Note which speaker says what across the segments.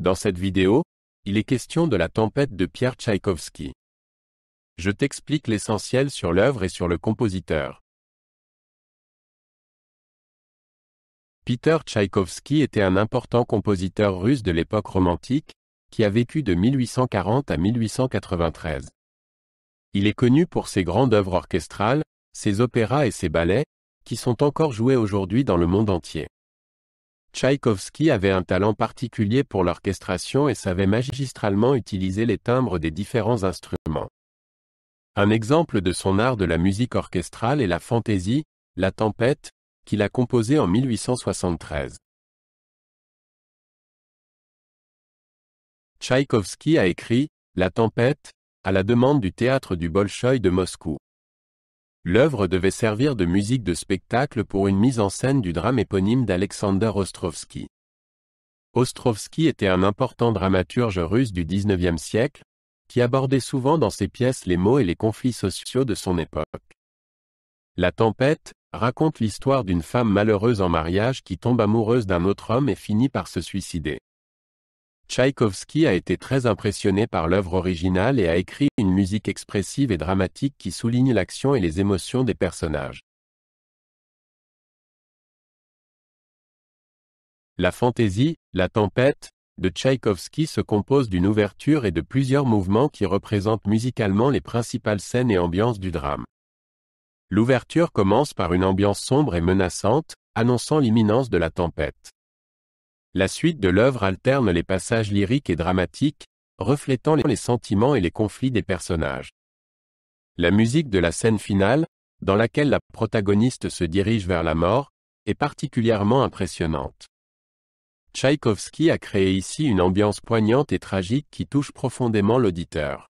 Speaker 1: Dans cette vidéo, il est question de la tempête de Pierre Tchaïkovski. Je t'explique l'essentiel sur l'œuvre et sur le compositeur.
Speaker 2: Peter Tchaïkovski était un important compositeur russe de l'époque romantique, qui a vécu de 1840 à 1893. Il est connu pour ses grandes œuvres orchestrales, ses opéras et ses ballets, qui sont encore joués aujourd'hui dans le monde entier. Tchaïkovski avait un talent particulier pour l'orchestration et savait magistralement utiliser les timbres des différents instruments. Un exemple de son art de la musique orchestrale est la fantaisie, La Tempête, qu'il a composée en 1873. Tchaïkovski a écrit La Tempête, à la demande du théâtre du Bolchoï de Moscou. L'œuvre devait servir de musique de spectacle pour une mise en scène du drame éponyme d'Alexander Ostrovsky. Ostrovsky était un important dramaturge russe du XIXe siècle, qui abordait souvent dans ses pièces les mots et les conflits sociaux de son époque. La tempête raconte l'histoire d'une femme malheureuse en mariage qui tombe amoureuse d'un autre homme et finit par se suicider. Tchaïkovski a été très impressionné par l'œuvre originale et a écrit une musique expressive et dramatique qui souligne l'action et les émotions des personnages. La fantaisie, La tempête, de Tchaïkovski se compose d'une ouverture et de plusieurs mouvements qui représentent musicalement les principales scènes et ambiances du drame. L'ouverture commence par une ambiance sombre et menaçante, annonçant l'imminence de la tempête. La suite de l'œuvre alterne les passages lyriques et dramatiques, reflétant les sentiments et les conflits des personnages. La musique de la scène finale, dans laquelle la protagoniste se dirige vers la mort, est particulièrement impressionnante. Tchaïkovski a créé ici une ambiance poignante et tragique qui touche profondément l'auditeur.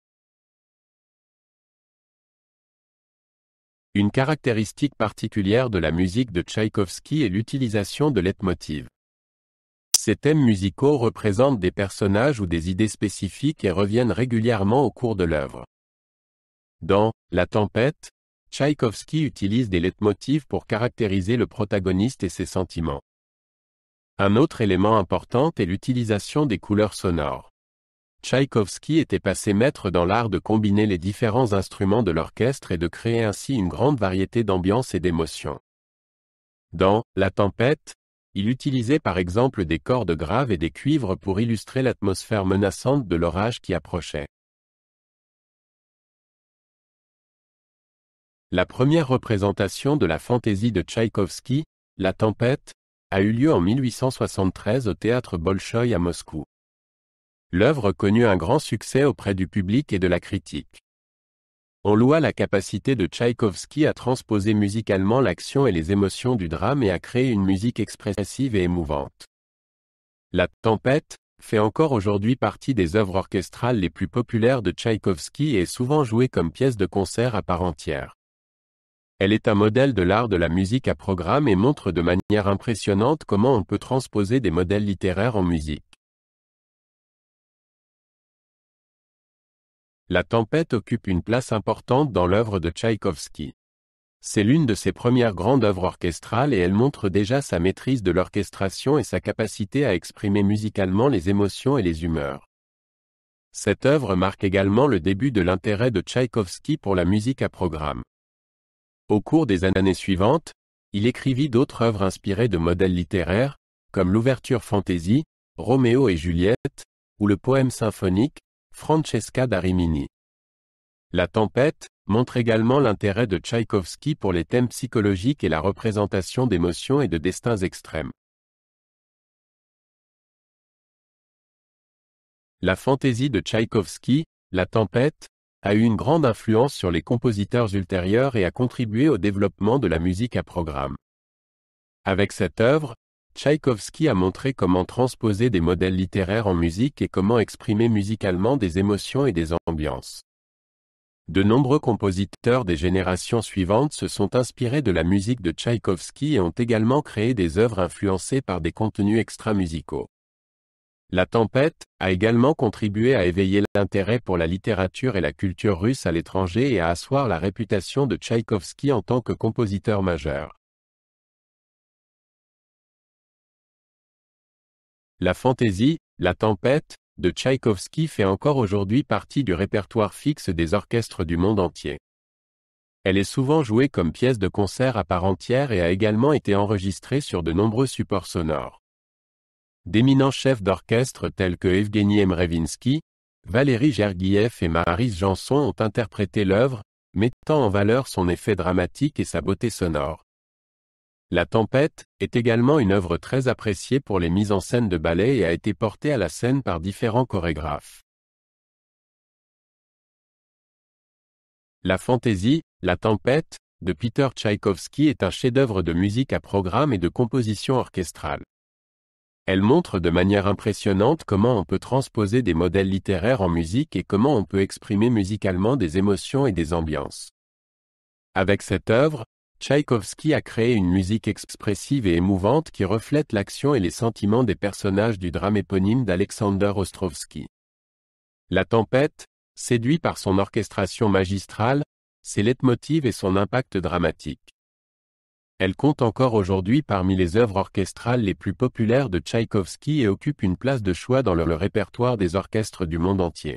Speaker 2: Une caractéristique particulière de la musique de Tchaïkovski est l'utilisation de leitmotiv. Ces thèmes musicaux représentent des personnages ou des idées spécifiques et reviennent régulièrement au cours de l'œuvre. Dans La tempête, Tchaïkovski utilise des leitmotifs pour caractériser le protagoniste et ses sentiments. Un autre élément important est l'utilisation des couleurs sonores. Tchaïkovski était passé maître dans l'art de combiner les différents instruments de l'orchestre et de créer ainsi une grande variété d'ambiances et d'émotions. Dans La tempête, il utilisait par exemple des cordes graves et des cuivres pour illustrer l'atmosphère menaçante de l'orage qui approchait. La première représentation de la fantaisie de Tchaïkovski, La Tempête, a eu lieu en 1873 au théâtre Bolchoï à Moscou. L'œuvre connut un grand succès auprès du public et de la critique. On loua la capacité de Tchaïkovski à transposer musicalement l'action et les émotions du drame et à créer une musique expressive et émouvante. La Tempête fait encore aujourd'hui partie des œuvres orchestrales les plus populaires de Tchaïkovski et est souvent jouée comme pièce de concert à part entière. Elle est un modèle de l'art de la musique à programme et montre de manière impressionnante comment on peut transposer des modèles littéraires en musique.
Speaker 1: La tempête occupe une place
Speaker 2: importante dans l'œuvre de Tchaïkovski. C'est l'une de ses premières grandes œuvres orchestrales et elle montre déjà sa maîtrise de l'orchestration et sa capacité à exprimer musicalement les émotions et les humeurs. Cette œuvre marque également le début de l'intérêt de Tchaïkovski pour la musique à programme. Au cours des années suivantes, il écrivit d'autres œuvres inspirées de modèles littéraires, comme l'ouverture fantaisie, Roméo et Juliette, ou le poème symphonique, Francesca da La tempête montre également l'intérêt de Tchaïkovski pour les thèmes psychologiques et la représentation d'émotions et de destins extrêmes. La fantaisie de Tchaïkovski, La tempête, a eu une grande influence sur les compositeurs ultérieurs et a contribué au développement de la musique à programme. Avec cette œuvre, Tchaïkovski a montré comment transposer des modèles littéraires en musique et comment exprimer musicalement des émotions et des ambiances. De nombreux compositeurs des générations suivantes se sont inspirés de la musique de Tchaïkovski et ont également créé des œuvres influencées par des contenus extra-musicaux. La tempête a également contribué à éveiller l'intérêt pour la littérature et la culture russe à l'étranger et à asseoir la réputation de Tchaïkovski en tant que compositeur majeur.
Speaker 1: La fantaisie, La
Speaker 2: tempête, de Tchaïkovski fait encore aujourd'hui partie du répertoire fixe des orchestres du monde entier. Elle est souvent jouée comme pièce de concert à part entière et a également été enregistrée sur de nombreux supports sonores. D'éminents chefs d'orchestre tels que Evgeny Emrevinsky, Valérie Gergiev et Maris Janson ont interprété l'œuvre, mettant en valeur son effet dramatique et sa beauté sonore. La Tempête est également une œuvre très appréciée pour les mises en scène de ballet et a été portée à la scène par différents chorégraphes. La fantaisie, La Tempête, de Peter Tchaïkovski est un chef-d'œuvre de musique à programme et de composition orchestrale. Elle montre de manière impressionnante comment on peut transposer des modèles littéraires en musique et comment on peut exprimer musicalement des émotions et des ambiances. Avec cette œuvre, Tchaïkovski a créé une musique expressive et émouvante qui reflète l'action et les sentiments des personnages du drame éponyme d'Alexander Ostrovsky. La tempête, séduit par son orchestration magistrale, ses leitmotivs et son impact dramatique. Elle compte encore aujourd'hui parmi les œuvres orchestrales les plus populaires de Tchaïkovski et occupe une place de choix dans le répertoire des orchestres du monde entier.